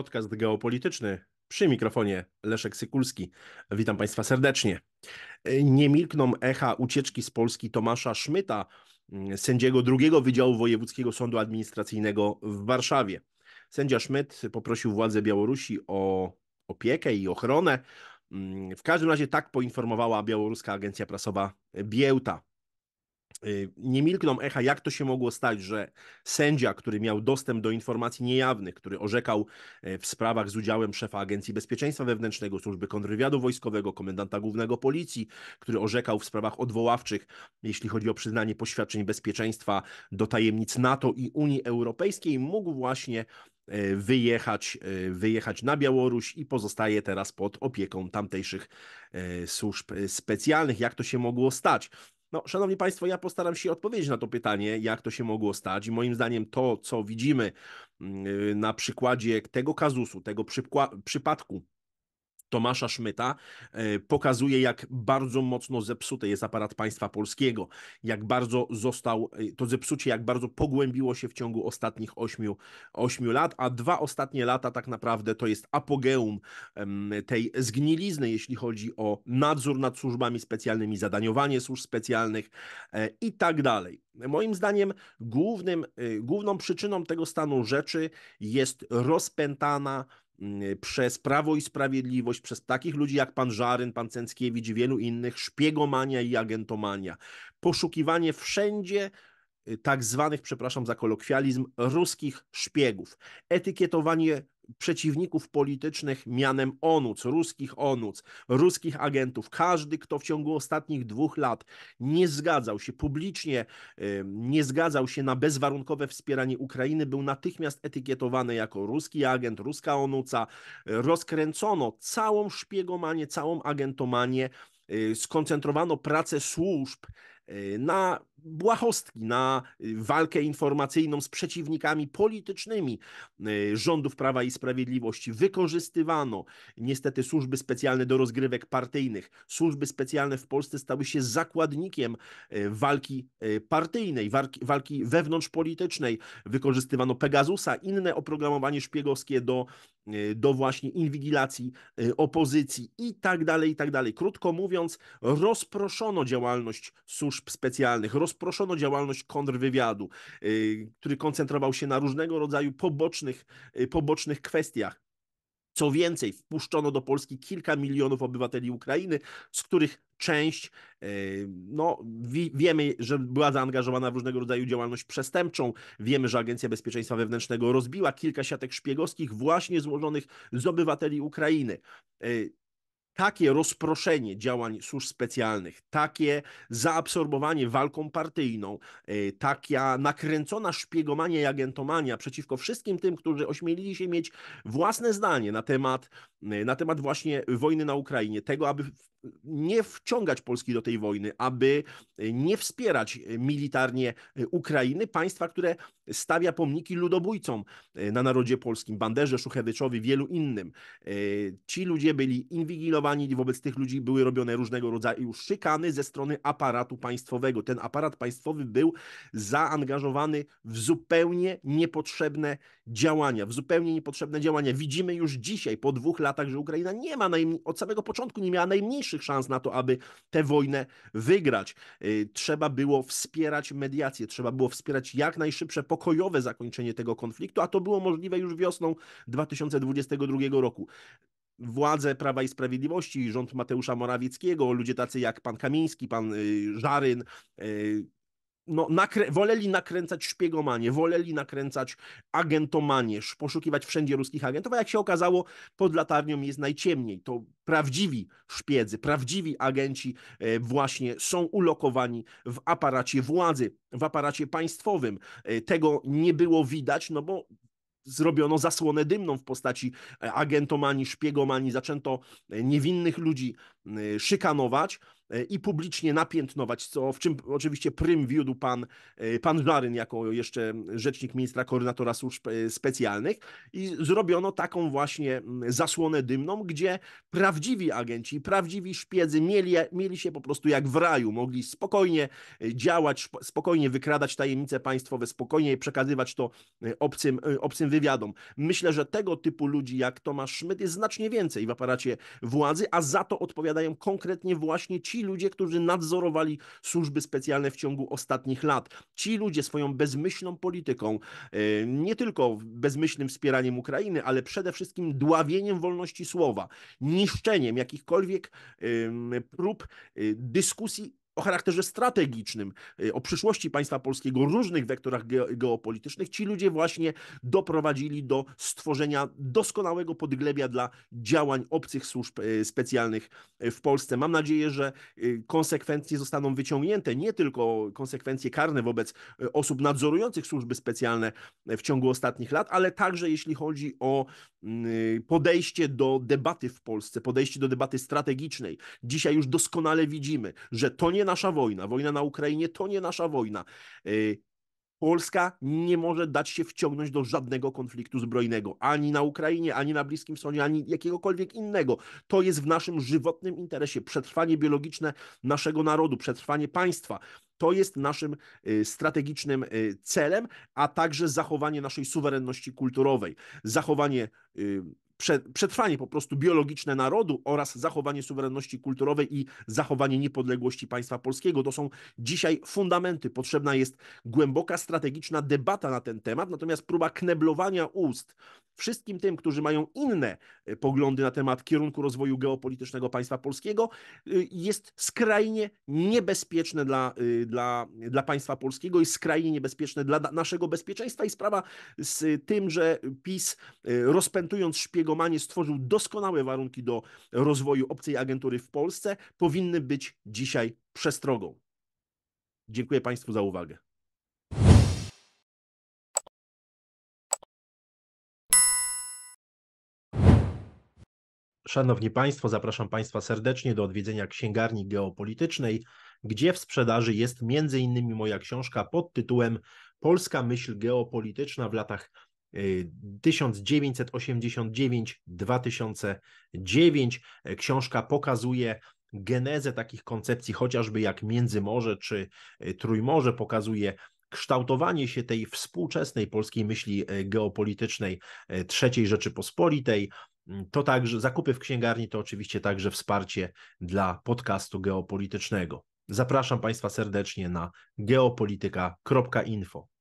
podcast geopolityczny. Przy mikrofonie Leszek Sykulski. Witam Państwa serdecznie. E, nie milkną echa ucieczki z Polski Tomasza Szmyta, mm, sędziego drugiego Wydziału Wojewódzkiego Sądu Administracyjnego w Warszawie. Sędzia Szmyt poprosił władze Białorusi o opiekę i ochronę. Mm, w każdym razie tak poinformowała białoruska agencja prasowa Biełta. Y, nie milkną echa, jak to się mogło stać, że sędzia, który miał dostęp do informacji niejawnych, który orzekał e, w sprawach z udziałem szefa Agencji Bezpieczeństwa Wewnętrznego, Służby Kontrwywiadu Wojskowego, Komendanta Głównego Policji, który orzekał w sprawach odwoławczych, jeśli chodzi o przyznanie poświadczeń bezpieczeństwa do tajemnic NATO i Unii Europejskiej, mógł właśnie e, wyjechać, e, wyjechać na Białoruś i pozostaje teraz pod opieką tamtejszych służb specjalnych. Jak to się mogło stać? No, szanowni Państwo, ja postaram się odpowiedzieć na to pytanie, jak to się mogło stać. I moim zdaniem to, co widzimy mm, na przykładzie tego kazusu, tego przypadku Tomasza Szmyta e, pokazuje, jak bardzo mocno zepsuty jest aparat państwa polskiego, jak bardzo został e, to zepsucie, jak bardzo pogłębiło się w ciągu ostatnich 8, lat, a dwa ostatnie lata tak naprawdę to jest apogeum tej zgnilizny, jeśli chodzi o nadzór nad służbami specjalnymi, zadaniowanie służb specjalnych e, i tak dalej. Moim zdaniem głównym, główną przyczyną tego stanu rzeczy jest rozpętana Mm, y, przez Prawo i Sprawiedliwość, przez takich ludzi jak pan Żaryn, pan Cęckiewicz i wielu innych, szpiegomania i agentomania. Poszukiwanie wszędzie y, tak zwanych, przepraszam za kolokwializm, ruskich szpiegów. Etykietowanie przeciwników politycznych mianem onuc, ruskich onuc, ruskich agentów. Każdy, kto w ciągu ostatnich dwóch lat nie zgadzał się publicznie, nie zgadzał się na bezwarunkowe wspieranie Ukrainy, był natychmiast etykietowany jako ruski agent, ruska onuca. Rozkręcono całą szpiegomanię, całą agentomanię y, skoncentrowano pracę służb y, na błahostki na y, walkę informacyjną z przeciwnikami politycznymi y, rządów Prawa i Sprawiedliwości. Wykorzystywano niestety służby specjalne do rozgrywek partyjnych. Służby specjalne w Polsce stały się zakładnikiem y, walki partyjnej, walki, walki wewnątrzpolitycznej. Wykorzystywano Pegasusa, inne oprogramowanie szpiegowskie do, do właśnie inwigilacji opozycji i tak dalej, i tak dalej. Krótko mówiąc, rozproszono działalność służb specjalnych, roz rozproszono działalność kontrwywiadu, y, który koncentrował się na różnego rodzaju pobocznych, y, pobocznych kwestiach. Co więcej, wpuszczono do Polski kilka milionów obywateli Ukrainy, z których część, y, no wi wiemy, że była zaangażowana w różnego rodzaju działalność przestępczą, wiemy, że Agencja Bezpieczeństwa Wewnętrznego rozbiła kilka siatek szpiegowskich właśnie złożonych z obywateli Ukrainy takie rozproszenie działań służb specjalnych, takie zaabsorbowanie walką partyjną, e, taka nakręcona szpiegomania i agentomania przeciwko wszystkim tym, którzy ośmielili się mieć własne zdanie na temat Y, na temat właśnie wojny na Ukrainie, tego, aby nie wciągać Polski do tej wojny, aby y, nie wspierać militarnie y, Ukrainy, państwa, które stawia pomniki ludobójcom na narodzie polskim, Banderze, szuchewiczowi, wielu innym. Ci ludzie byli inwigilowani, wobec tych ludzi były robione różnego rodzaju szykany ze strony aparatu państwowego. Ten aparat państwowy był zaangażowany w zupełnie niepotrzebne działania, w zupełnie niepotrzebne działania. Widzimy już dzisiaj, po dwóch latach, latach, że Ukraina nie ma najmniej, od samego początku nie miała najmniejszych szans na to, aby tę wojnę wygrać. Y, trzeba było wspierać mediację, trzeba było wspierać jak najszybsze pokojowe zakończenie tego konfliktu, a to było możliwe już wiosną 2022 roku władze Prawa i Sprawiedliwości, rząd Mateusza Morawieckiego, ludzie tacy jak pan Kamiński, pan y, Żaryn, y, no, nakrę woleli nakręcać szpiegomanie, woleli nakręcać agentomanie, poszukiwać wszędzie ruskich agentów, a jak się okazało, pod latarnią jest najciemniej. To prawdziwi szpiedzy, prawdziwi agenci e, właśnie są ulokowani w aparacie władzy, w aparacie państwowym. E, tego nie było widać, no bo zrobiono zasłonę dymną w postaci e, agentomani, szpiegomani, zaczęto niewinnych ludzi szykanować. E, i publicznie napiętnować, co, w czym oczywiście prym wiódł pan, e, pan Żaryn jako jeszcze rzecznik ministra koordynatora służb e, specjalnych i zrobiono taką właśnie zasłonę dymną, gdzie prawdziwi agenci, prawdziwi szpiedzy mieli, mieli się po prostu jak w raju, mogli spokojnie działać, spokojnie wykradać tajemnice państwowe, spokojnie przekazywać to obcym, obcym wywiadom. Myślę, że tego typu ludzi jak Tomasz Szmyt jest znacznie więcej w aparacie władzy, a za to odpowiadają konkretnie właśnie ci ci ludzie, którzy nadzorowali służby specjalne w ciągu ostatnich lat. Ci ludzie swoją bezmyślną polityką, y, nie tylko bezmyślnym wspieraniem Ukrainy, ale przede wszystkim dławieniem wolności słowa, niszczeniem jakichkolwiek prób y, dyskusji o charakterze strategicznym, y, o przyszłości państwa polskiego, różnych wektorach geopolitycznych, ci ludzie właśnie doprowadzili do stworzenia doskonałego podglebia dla działań obcych służb y, specjalnych y, w Polsce. Mam nadzieję, że konsekwencje zostaną wyciągnięte, nie tylko konsekwencje karne wobec osób nadzorujących służby specjalne w ciągu ostatnich lat, ale także jeśli chodzi o mm, podejście do debaty w Polsce, podejście do debaty strategicznej. Dzisiaj już doskonale widzimy, że to nie nie nasza wojna. Wojna na Ukrainie to nie nasza wojna. Y, Polska nie może dać się wciągnąć do żadnego konfliktu zbrojnego, ani na Ukrainie, ani na Bliskim Wschodzie, ani jakiegokolwiek innego. To jest w naszym żywotnym interesie przetrwanie biologiczne naszego narodu, przetrwanie państwa. To jest naszym y, strategicznym y, celem, a także zachowanie naszej suwerenności kulturowej, zachowanie przetrwanie po prostu biologiczne narodu oraz zachowanie suwerenności kulturowej i zachowanie niepodległości państwa polskiego. To są dzisiaj fundamenty. Potrzebna jest głęboka strategiczna debata na ten temat, natomiast próba kneblowania ust wszystkim tym, którzy mają inne e, poglądy na temat kierunku rozwoju geopolitycznego państwa polskiego, y, jest skrajnie niebezpieczne dla, y, dla, dla państwa polskiego i skrajnie niebezpieczne dla naszego bezpieczeństwa. I sprawa z tym, że PiS y, rozpętując szpiegów, egomanie stworzył doskonałe warunki do rozwoju obcej agentury w Polsce, powinny być dzisiaj przestrogą. Dziękuję Państwu za uwagę. Szanowni Państwo, zapraszam Państwa serdecznie do odwiedzenia księgarni geopolitycznej, gdzie w sprzedaży jest m.in. moja książka pod tytułem Polska myśl geopolityczna w latach 1989-2009. Y, y, książka pokazuje genezę takich koncepcji, chociażby jak Międzymorze czy y, Trójmorze, pokazuje kształtowanie się tej współczesnej polskiej myśli geopolitycznej III Rzeczypospolitej. Mm, to także zakupy w księgarni, to oczywiście także wsparcie dla podcastu geopolitycznego. Zapraszam Państwa serdecznie na geopolityka.info.